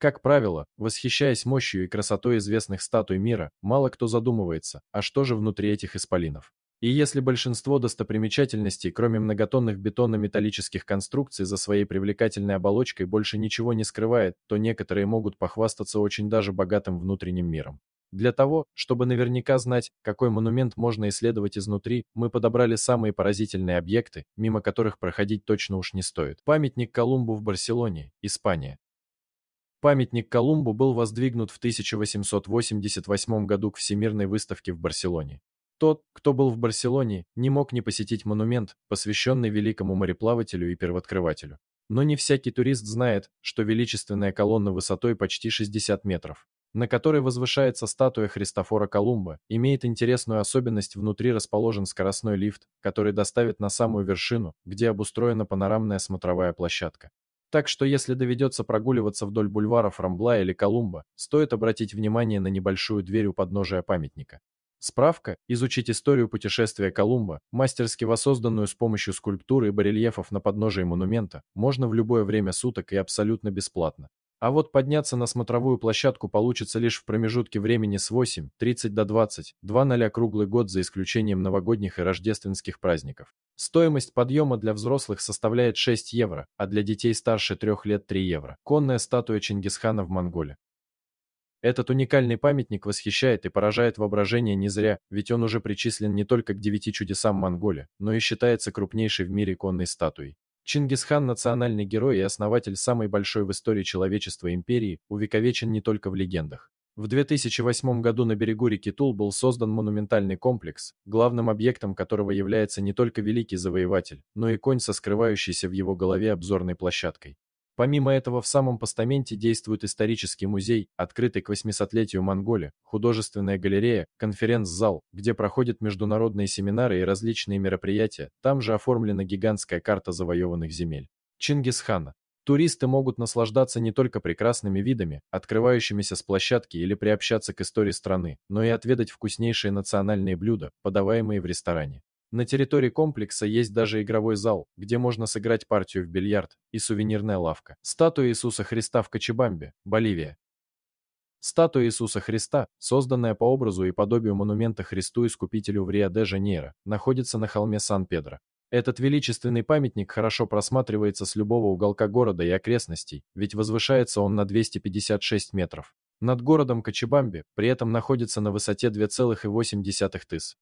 Как правило, восхищаясь мощью и красотой известных статуй мира, мало кто задумывается, а что же внутри этих исполинов. И если большинство достопримечательностей, кроме многотонных бетонно-металлических конструкций за своей привлекательной оболочкой, больше ничего не скрывает, то некоторые могут похвастаться очень даже богатым внутренним миром. Для того, чтобы наверняка знать, какой монумент можно исследовать изнутри, мы подобрали самые поразительные объекты, мимо которых проходить точно уж не стоит. Памятник Колумбу в Барселоне, Испания. Памятник Колумбу был воздвигнут в 1888 году к Всемирной выставке в Барселоне. Тот, кто был в Барселоне, не мог не посетить монумент, посвященный великому мореплавателю и первооткрывателю. Но не всякий турист знает, что величественная колонна высотой почти 60 метров, на которой возвышается статуя Христофора Колумба, имеет интересную особенность внутри расположен скоростной лифт, который доставит на самую вершину, где обустроена панорамная смотровая площадка. Так что если доведется прогуливаться вдоль бульваров Рамбла или Колумба, стоит обратить внимание на небольшую дверь у подножия памятника. Справка «Изучить историю путешествия Колумба», мастерски воссозданную с помощью скульптуры и барельефов на подножии монумента, можно в любое время суток и абсолютно бесплатно. А вот подняться на смотровую площадку получится лишь в промежутке времени с 8.30 до 20, 2.00 круглый год за исключением новогодних и рождественских праздников. Стоимость подъема для взрослых составляет 6 евро, а для детей старше 3 лет 3 евро. Конная статуя Чингисхана в Монголе. Этот уникальный памятник восхищает и поражает воображение не зря, ведь он уже причислен не только к девяти чудесам Монголии, но и считается крупнейшей в мире конной статуей. Чингисхан – национальный герой и основатель самой большой в истории человечества империи, увековечен не только в легендах. В 2008 году на берегу реки Тул был создан монументальный комплекс, главным объектом которого является не только великий завоеватель, но и конь со скрывающейся в его голове обзорной площадкой. Помимо этого, в самом постаменте действует исторический музей, открытый к 800-летию Монголии, художественная галерея, конференц-зал, где проходят международные семинары и различные мероприятия, там же оформлена гигантская карта завоеванных земель. Чингисхана. Туристы могут наслаждаться не только прекрасными видами, открывающимися с площадки или приобщаться к истории страны, но и отведать вкуснейшие национальные блюда, подаваемые в ресторане. На территории комплекса есть даже игровой зал, где можно сыграть партию в бильярд, и сувенирная лавка. Статуя Иисуса Христа в Кочебамбе, Боливия. Статуя Иисуса Христа, созданная по образу и подобию монумента Христу Искупителю в Рио-де-Жанейро, находится на холме Сан-Педро. Этот величественный памятник хорошо просматривается с любого уголка города и окрестностей, ведь возвышается он на 256 метров. Над городом Кочебамби при этом находится на высоте 2,8 тыс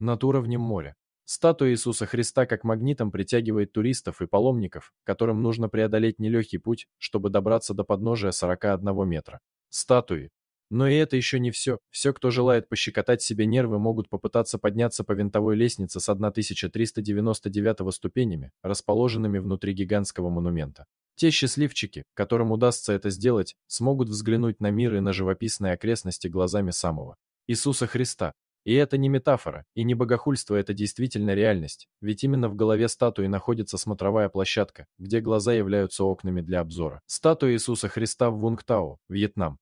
над уровнем моря. Статуя Иисуса Христа как магнитом притягивает туристов и паломников, которым нужно преодолеть нелегкий путь, чтобы добраться до подножия 41 метра. Статуи. Но и это еще не все. Все, кто желает пощекотать себе нервы, могут попытаться подняться по винтовой лестнице с 1399 ступенями, расположенными внутри гигантского монумента. Те счастливчики, которым удастся это сделать, смогут взглянуть на мир и на живописные окрестности глазами самого Иисуса Христа, и это не метафора, и не богохульство, это действительно реальность, ведь именно в голове статуи находится смотровая площадка, где глаза являются окнами для обзора. Статуя Иисуса Христа в Вунгтао, Вьетнам.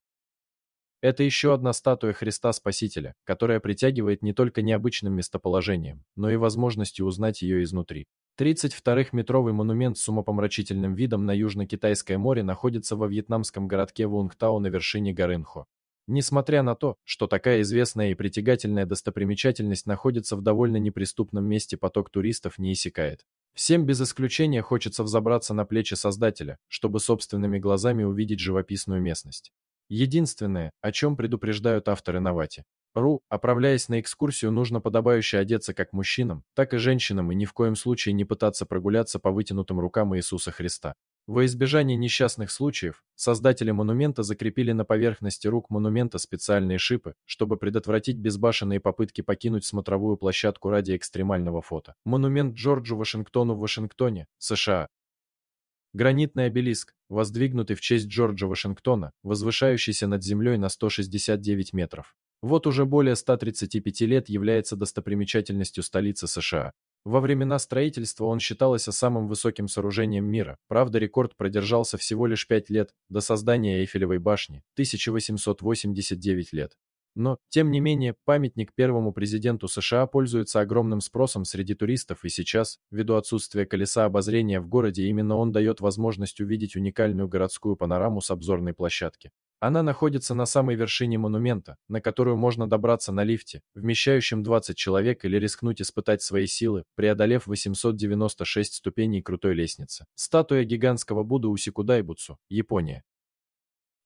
Это еще одна статуя Христа Спасителя, которая притягивает не только необычным местоположением, но и возможностью узнать ее изнутри. 32-х метровый монумент с умопомрачительным видом на Южно-Китайское море находится во вьетнамском городке Вунгтао на вершине горы Нхо. Несмотря на то, что такая известная и притягательная достопримечательность находится в довольно неприступном месте, поток туристов не иссякает. Всем без исключения хочется взобраться на плечи создателя, чтобы собственными глазами увидеть живописную местность. Единственное, о чем предупреждают авторы Навати. Ру, отправляясь на экскурсию, нужно подобающе одеться как мужчинам, так и женщинам и ни в коем случае не пытаться прогуляться по вытянутым рукам Иисуса Христа. Во избежание несчастных случаев, создатели монумента закрепили на поверхности рук монумента специальные шипы, чтобы предотвратить безбашенные попытки покинуть смотровую площадку ради экстремального фото. Монумент Джорджу Вашингтону в Вашингтоне, США. Гранитный обелиск, воздвигнутый в честь Джорджа Вашингтона, возвышающийся над землей на 169 метров. Вот уже более 135 лет является достопримечательностью столицы США. Во времена строительства он считался самым высоким сооружением мира, правда рекорд продержался всего лишь 5 лет, до создания Эйфелевой башни, 1889 лет. Но, тем не менее, памятник первому президенту США пользуется огромным спросом среди туристов, и сейчас, ввиду отсутствия колеса обозрения в городе, именно он дает возможность увидеть уникальную городскую панораму с обзорной площадки. Она находится на самой вершине монумента, на которую можно добраться на лифте, вмещающем 20 человек или рискнуть испытать свои силы, преодолев 896 ступеней крутой лестницы. Статуя гигантского Будды Усикудайбуцу, Япония.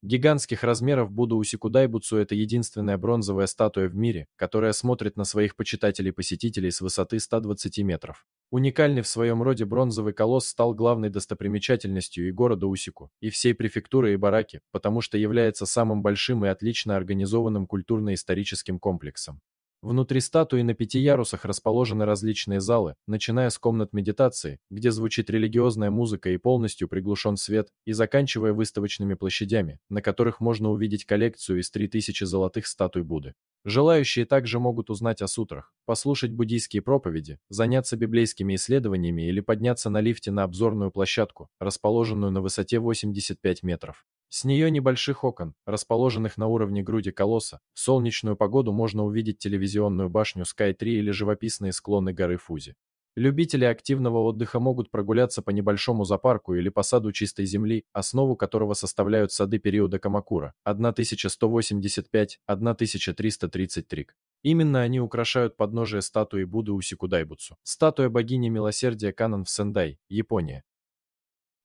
Гигантских размеров Будда Усикудайбуцу – это единственная бронзовая статуя в мире, которая смотрит на своих почитателей-посетителей с высоты 120 метров. Уникальный в своем роде бронзовый колосс стал главной достопримечательностью и города Усику, и всей префектуры и бараки, потому что является самым большим и отлично организованным культурно-историческим комплексом. Внутри статуи на пяти ярусах расположены различные залы, начиная с комнат медитации, где звучит религиозная музыка и полностью приглушен свет, и заканчивая выставочными площадями, на которых можно увидеть коллекцию из 3000 золотых статуй Будды. Желающие также могут узнать о сутрах, послушать буддийские проповеди, заняться библейскими исследованиями или подняться на лифте на обзорную площадку, расположенную на высоте 85 метров. С нее небольших окон, расположенных на уровне груди колосса, в солнечную погоду можно увидеть телевизионную башню Sky-3 или живописные склоны горы Фузи. Любители активного отдыха могут прогуляться по небольшому зоопарку или по саду чистой земли, основу которого составляют сады периода Камакура 1185-1333. Именно они украшают подножие статуи Будды Усикудайбуцу. Статуя богини милосердия Канан в Сендай, Япония.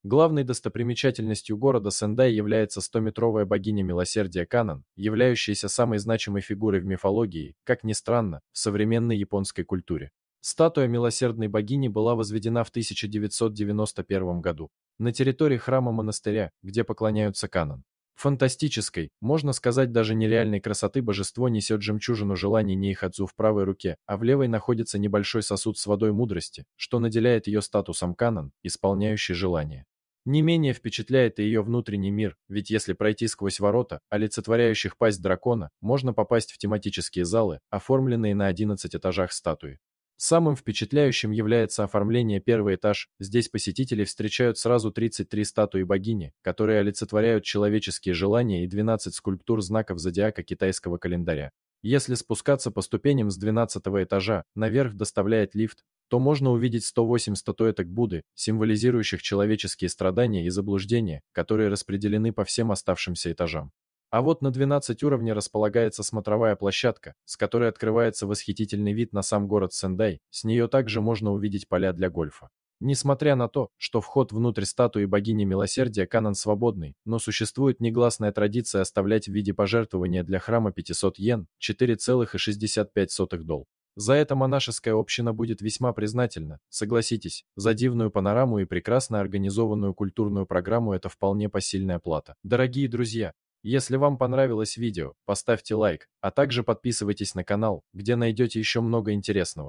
Главной достопримечательностью города Сендай является 100-метровая богиня милосердия Канан, являющаяся самой значимой фигурой в мифологии, как ни странно, в современной японской культуре. Статуя милосердной богини была возведена в 1991 году на территории храма-монастыря, где поклоняются Канан. Фантастической, можно сказать даже нереальной красоты божество несет жемчужину желаний Нейхадзу в правой руке, а в левой находится небольшой сосуд с водой мудрости, что наделяет ее статусом Канан, исполняющий желания. Не менее впечатляет и ее внутренний мир, ведь если пройти сквозь ворота, олицетворяющих пасть дракона, можно попасть в тематические залы, оформленные на 11 этажах статуи. Самым впечатляющим является оформление первый этаж. Здесь посетители встречают сразу 33 статуи богини, которые олицетворяют человеческие желания и 12 скульптур знаков зодиака китайского календаря. Если спускаться по ступеням с 12 этажа, наверх доставляет лифт, то можно увидеть 108 статуэток Будды, символизирующих человеческие страдания и заблуждения, которые распределены по всем оставшимся этажам. А вот на 12 уровне располагается смотровая площадка, с которой открывается восхитительный вид на сам город Сендай, с нее также можно увидеть поля для гольфа. Несмотря на то, что вход внутрь статуи богини милосердия канон свободный, но существует негласная традиция оставлять в виде пожертвования для храма 500 йен, 4,65 дол. За это монашеская община будет весьма признательна. Согласитесь, за дивную панораму и прекрасно организованную культурную программу это вполне посильная плата. Дорогие друзья, если вам понравилось видео, поставьте лайк, а также подписывайтесь на канал, где найдете еще много интересного.